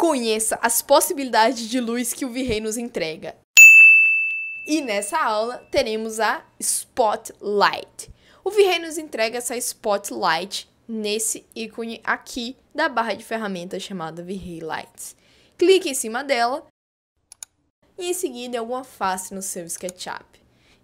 Conheça as possibilidades de luz que o Virrei nos entrega. E nessa aula teremos a Spotlight. O Virrei nos entrega essa Spotlight nesse ícone aqui da barra de ferramentas chamada Virrei Lights. Clique em cima dela e em seguida alguma face no seu SketchUp.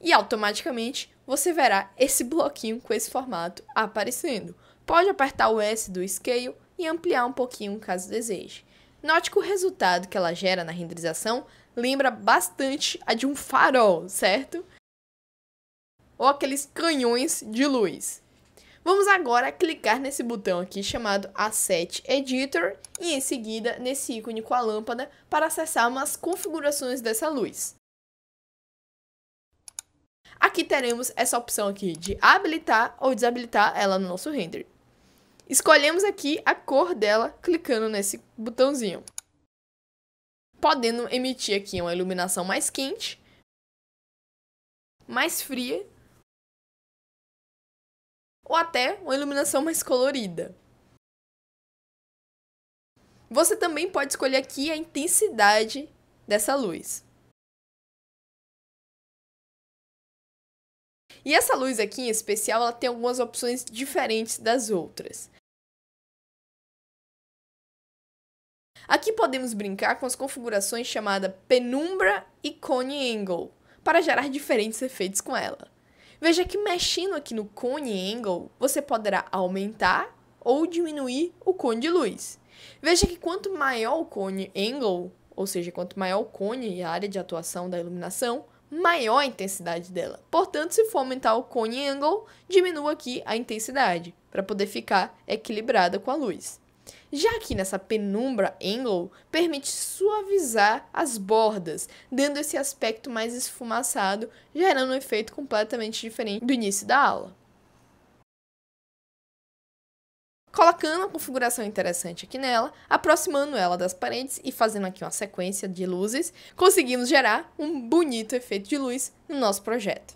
E automaticamente você verá esse bloquinho com esse formato aparecendo. Pode apertar o S do Scale e ampliar um pouquinho caso deseje. Note que o resultado que ela gera na renderização lembra bastante a de um farol, certo? Ou aqueles canhões de luz. Vamos agora clicar nesse botão aqui chamado Asset Editor e em seguida nesse ícone com a lâmpada para acessar umas configurações dessa luz. Aqui teremos essa opção aqui de habilitar ou desabilitar ela no nosso render. Escolhemos aqui a cor dela clicando nesse botãozinho. Podendo emitir aqui uma iluminação mais quente, mais fria ou até uma iluminação mais colorida. Você também pode escolher aqui a intensidade dessa luz. E essa luz aqui em especial, ela tem algumas opções diferentes das outras. Aqui podemos brincar com as configurações chamada penumbra e cone angle, para gerar diferentes efeitos com ela. Veja que mexendo aqui no cone angle, você poderá aumentar ou diminuir o cone de luz. Veja que quanto maior o cone angle, ou seja, quanto maior o cone e a área de atuação da iluminação, maior a intensidade dela. Portanto, se for aumentar o cone angle, diminua aqui a intensidade, para poder ficar equilibrada com a luz. Já aqui nessa penumbra angle, permite suavizar as bordas, dando esse aspecto mais esfumaçado, gerando um efeito completamente diferente do início da aula. colocando uma configuração interessante aqui nela, aproximando ela das paredes e fazendo aqui uma sequência de luzes, conseguimos gerar um bonito efeito de luz no nosso projeto.